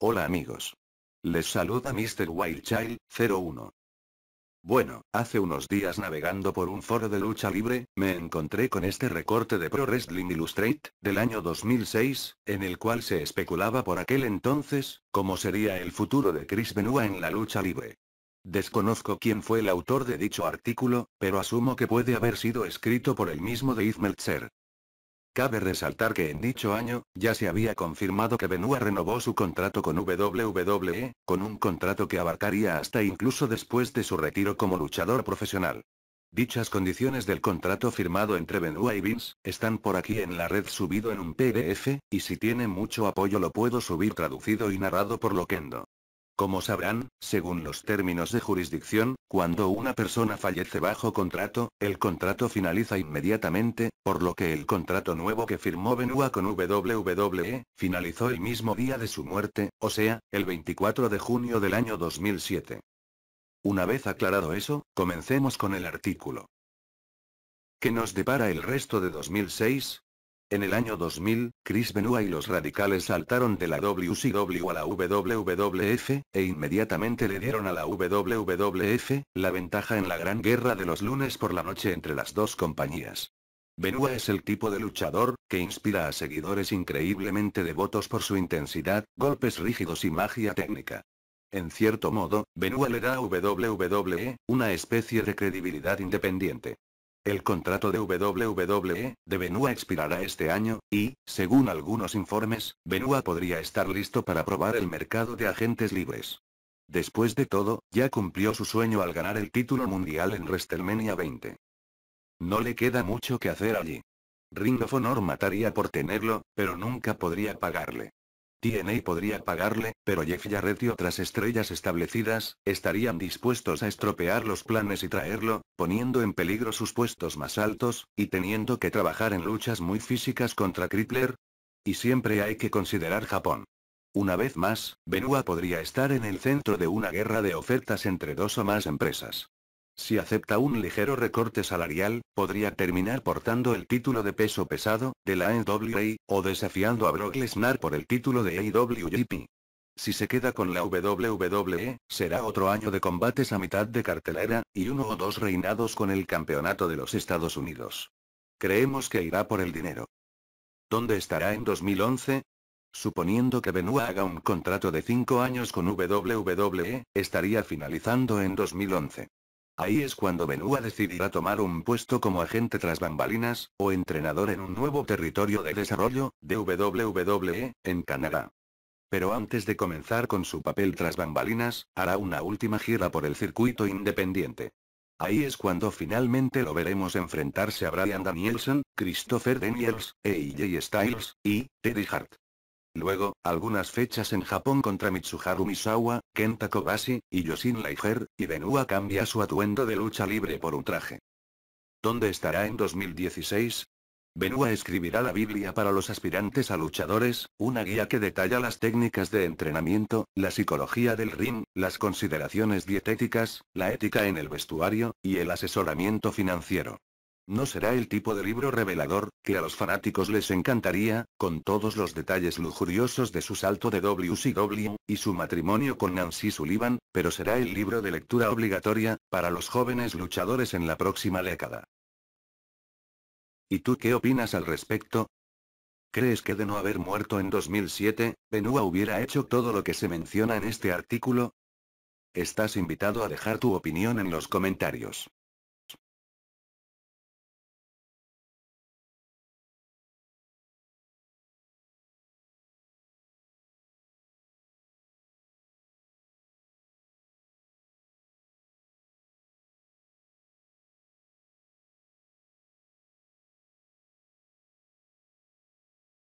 Hola amigos. Les saluda Mr. Wildchild, 01. Bueno, hace unos días navegando por un foro de lucha libre, me encontré con este recorte de Pro Wrestling illustrate del año 2006, en el cual se especulaba por aquel entonces, cómo sería el futuro de Chris Benoit en la lucha libre. Desconozco quién fue el autor de dicho artículo, pero asumo que puede haber sido escrito por el mismo Dave Meltzer. Cabe resaltar que en dicho año, ya se había confirmado que Benua renovó su contrato con WWE, con un contrato que abarcaría hasta incluso después de su retiro como luchador profesional. Dichas condiciones del contrato firmado entre Benua y Vince, están por aquí en la red subido en un PDF, y si tiene mucho apoyo lo puedo subir traducido y narrado por Loquendo. Como sabrán, según los términos de jurisdicción, cuando una persona fallece bajo contrato, el contrato finaliza inmediatamente, por lo que el contrato nuevo que firmó Benua con WWE, finalizó el mismo día de su muerte, o sea, el 24 de junio del año 2007. Una vez aclarado eso, comencemos con el artículo. ¿Qué nos depara el resto de 2006? En el año 2000, Chris Benoit y los radicales saltaron de la WCW a la WWF, e inmediatamente le dieron a la WWF, la ventaja en la gran guerra de los lunes por la noche entre las dos compañías. Benoit es el tipo de luchador, que inspira a seguidores increíblemente devotos por su intensidad, golpes rígidos y magia técnica. En cierto modo, Benoit le da a WWE, una especie de credibilidad independiente. El contrato de WWE de Benua expirará este año, y, según algunos informes, Venúa podría estar listo para probar el mercado de agentes libres. Después de todo, ya cumplió su sueño al ganar el título mundial en WrestleMania 20. No le queda mucho que hacer allí. Ring of Honor mataría por tenerlo, pero nunca podría pagarle. TNA podría pagarle, pero Jeff Jarrett y otras estrellas establecidas, estarían dispuestos a estropear los planes y traerlo, poniendo en peligro sus puestos más altos, y teniendo que trabajar en luchas muy físicas contra Crippler. Y siempre hay que considerar Japón. Una vez más, Benoit podría estar en el centro de una guerra de ofertas entre dos o más empresas. Si acepta un ligero recorte salarial, podría terminar portando el título de peso pesado, de la NWA, o desafiando a Brock Lesnar por el título de AWGP. Si se queda con la WWE, será otro año de combates a mitad de cartelera, y uno o dos reinados con el campeonato de los Estados Unidos. Creemos que irá por el dinero. ¿Dónde estará en 2011? Suponiendo que Benoit haga un contrato de 5 años con WWE, estaría finalizando en 2011. Ahí es cuando Benua decidirá tomar un puesto como agente tras bambalinas, o entrenador en un nuevo territorio de desarrollo, de WWE, en Canadá. Pero antes de comenzar con su papel tras bambalinas, hará una última gira por el circuito independiente. Ahí es cuando finalmente lo veremos enfrentarse a Brian Danielson, Christopher Daniels, AJ Styles, y Teddy Hart. Luego, algunas fechas en Japón contra Mitsuharu Misawa, Kenta Kobashi, y Yoshin Leifer, y Benua cambia su atuendo de lucha libre por un traje. ¿Dónde estará en 2016? Benua escribirá la Biblia para los aspirantes a luchadores, una guía que detalla las técnicas de entrenamiento, la psicología del ring, las consideraciones dietéticas, la ética en el vestuario, y el asesoramiento financiero. No será el tipo de libro revelador, que a los fanáticos les encantaría, con todos los detalles lujuriosos de su salto de WCW, y su matrimonio con Nancy Sullivan, pero será el libro de lectura obligatoria, para los jóvenes luchadores en la próxima década. ¿Y tú qué opinas al respecto? ¿Crees que de no haber muerto en 2007, Benua hubiera hecho todo lo que se menciona en este artículo? Estás invitado a dejar tu opinión en los comentarios.